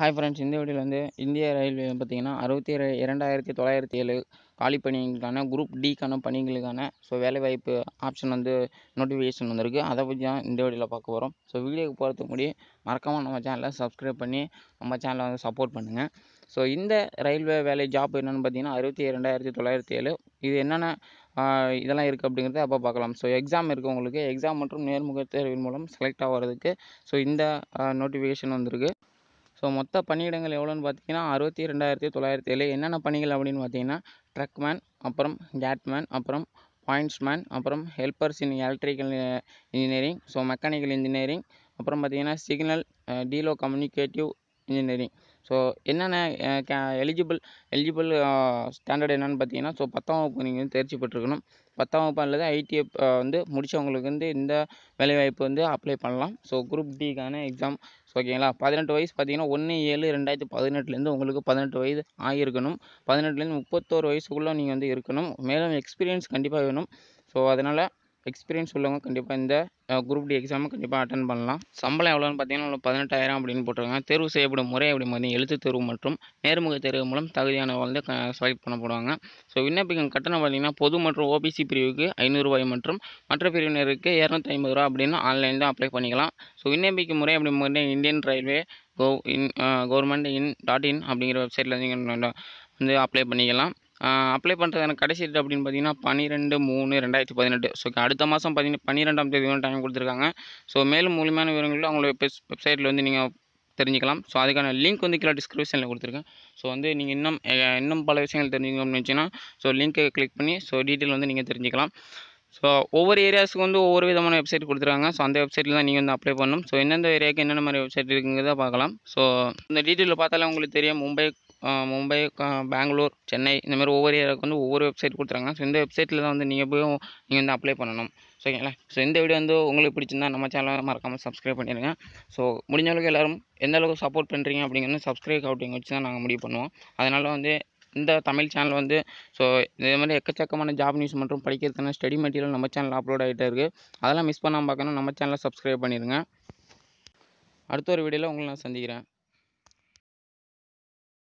hi friends இந்த வீடியோவில் வந்து இந்திய ரயில்வே பார்த்திங்கன்னா அறுபத்தி இரண்டாயிரத்தி தொள்ளாயிரத்தி ஏழு காலி பணிகளுக்கான குரூப் டிக்கான பணிகளுக்கான ஸோ வேலைவாய்ப்பு ஆப்ஷன் வந்து நோட்டிஃபிகேஷன் வந்திருக்கு அதை பற்றி தான் இந்த வீடியோவில் பார்க்க போகிறோம் ஸோ வீடியோக்கு போகிறதுக்கு முடி மறக்காமல் நம்ம சேனலை சப்ஸ்கிரைப் பண்ணி நம்ம சேனலை வந்து சப்போர்ட் பண்ணுங்கள் ஸோ இந்த ரயில்வே வேலை ஜாப் என்னென்னு பார்த்தீங்கன்னா அறுபத்தி இரண்டாயிரத்தி தொள்ளாயிரத்தி ஏழு இது என்னென்ன இதெல்லாம் இருக்குது அப்படிங்கிறத அப்போ பார்க்கலாம் ஸோ எக்ஸாம் இருக்குது உங்களுக்கு எக்ஸாம் மற்றும் நேர்முக தேர்வின் மூலம் செலக்ட் ஆகிறதுக்கு ஸோ இந்த நோட்டிஃபிகேஷன் வந்திருக்கு ஸோ மொத்த பணியிடங்கள் எவ்வளோன்னு பார்த்தீங்கன்னா அறுபத்தி ரெண்டாயிரத்தி தொள்ளாயிரத்தி ஏழு என்னென்ன பணிகள் அப்படின்னு பார்த்தீங்கன்னா ட்ரக்மேன் அப்புறம் கேட்மேன் அப்புறம் பாயிண்ட்ஸ்மேன் அப்புறம் helpers in electrical engineering so mechanical engineering அப்புறம் பார்த்தீங்கன்னா சிக்னல் டீலோ கம்யூனிகேட்டிவ் இன்ஜினியரிங் ஸோ என்னென்ன கே எலிஜிபிள் எலிஜிபிள் ஸ்டாண்டர்ட் என்னென்னு பார்த்தீங்கன்னா ஸோ பத்தாம் வகுப்பு நீங்கள் வந்து தேர்ச்சி பெற்றுக்கணும் பத்தாம் வகுப்பு அல்லது ஐடிஐ வந்து முடித்தவங்களுக்கு வந்து இந்த வேலைவாய்ப்பு வந்து அப்ளை பண்ணலாம் ஸோ குரூப் டிக்கான எக்ஸாம் ஸோ ஓகேங்களா பதினெட்டு வயசு பார்த்தீங்கன்னா ஒன்று ஏழு ரெண்டாயிரத்தி பதினெட்டுலேருந்து உங்களுக்கு பதினெட்டு வயது ஆகியிருக்கணும் பதினெட்டுலேருந்து முப்பத்தோரு வயசுக்குள்ளே நீங்கள் வந்து இருக்கணும் மேலும் எக்ஸ்பீரியன்ஸ் கண்டிப்பாக வேணும் ஸோ அதனால் எக்ஸ்பீரியன்ஸ் உள்ளவங்க கண்டிப்பாக இந்த குரூப் டி எக்ஸாமை கண்டிப்பாக அட்டன் பண்ணலாம் சம்பளம் எவ்வளோன்னு பார்த்தீங்கன்னா பதினெட்டாயிரம் அப்படின்னு போட்டிருக்காங்க தேர்வு செய்யப்படும் முறை அப்படி பார்த்தீங்கன்னா எழுத்து தேர்வு மற்றும் நேர்முக தேர்வு மூலம் தகுதியான வந்து செலக்ட் பண்ணப்படுவாங்க ஸோ விண்ணப்பிக்கும் கட்டணம் பார்த்தீங்கன்னா பொது மற்றும் ஓபிசி பிரிவுக்கு ஐநூறுரூவாய் மற்றும் மற்ற பிரிவினருக்கு இரநூத்தி ஐம்பது ரூபா அப்படின்னு ஆன்லைன் தான் அப்ளை பண்ணிக்கலாம் ஸோ விண்ணப்பிக்கும் முறை அப்படி பார்த்தீங்கன்னா Indian railway gov in government in dot in அப்படிங்கிற வெப்சைட்டில் வந்து அப்ளை பண்ணிக்கலாம் அப்ளை பண்ணுறதுக்கான கடைசி டேட் அப்படின்னு பார்த்தீங்கன்னா பன்னிரெண்டு மூணு ரெண்டாயிரத்தி பதினெட்டு ஸோ அடுத்த மாதம் பார்த்தீங்கன்னா பன்னிரெண்டாம் தேதி வந்து டைம் கொடுத்துருக்காங்க ஸோ மேலும் மூலியமான விவரங்களும் அவங்களோட வெப்சைட்டில் வந்து நீங்கள் தெரிஞ்சுக்கலாம் ஸோ அதுக்கான லிங்க் வந்து கீழே டிஸ்கிரிப்ஷனில் கொடுத்துருக்கேன் ஸோ வந்து நீங்கள் இன்னும் இன்னும் பல விஷயங்கள் தெரிஞ்சுக்கணும் நினச்சிங்கன்னா ஸோ லிங்க்கை கிளிக் பண்ணி ஸோ டீட்டெயில் வந்து நீங்கள் தெரிஞ்சுக்கலாம் ஸோ ஒவ்வொரு ஏரியாஸுக்கு வந்து ஒவ்வொரு விதமான வெப்சைட் கொடுத்துருக்காங்க ஸோ அந்த வெப்சைட்டில் தான் நீங்கள் வந்து அப்ளை பண்ணணும் ஸோ எந்தெந்த ஏரியாவுக்கு என்னென்ன மாதிரி வெப்சைட் இருக்குங்கிறத பார்க்கலாம் ஸோ இந்த டீட்டெயிலில் பார்த்தாலே உங்களுக்கு தெரியும் மும்பை மும்பை பெங்களூர் சென்னை இந்த மாதிரி ஒவ்வொரு ஏரியாவுக்கு வந்து ஒவ்வொரு வெப்சைட் கொடுத்துருக்காங்க ஸோ இந்த வெப்சைட்டில் தான் வந்து நீங்கள் போய் நீங்கள் வந்து அப்ளை பண்ணணும் சரிங்களா ஓகேங்களா ஸோ இந்த வீடியோ வந்து உங்களுக்கு பிடிச்சிருந்தா நம்ம சேனலை மறக்காமல் சப்ஸ்கிரைப் பண்ணிடுங்க ஸோ முடிஞ்ச அளவுக்கு எல்லோரும் எந்த அளவுக்கு சப்போர்ட் பண்ணுறீங்க அப்படிங்கிறது சப்ஸ்கிரைப் அப்படிங்க வச்சு தான் நாங்கள் முடிவு பண்ணுவோம் அதனால் வந்து இந்த தமிழ் சேனல் வந்து ஸோ இதே மாதிரி எக்கச்சக்கமான ஜாப் நியூஸ் மற்றும் படிக்கிறதுக்கான ஸ்டடி மெட்டீரியல் நம்ம சேனலில் அப்லோட் ஆகிட்டே இருக்குது அதெல்லாம் மிஸ் பண்ணாமல் பார்க்கணும் நம்ம சேனலை சப்ஸ்கிரைப் பண்ணிடுங்க அடுத்த ஒரு வீடியோவில் உங்களை நான் சந்திக்கிறேன்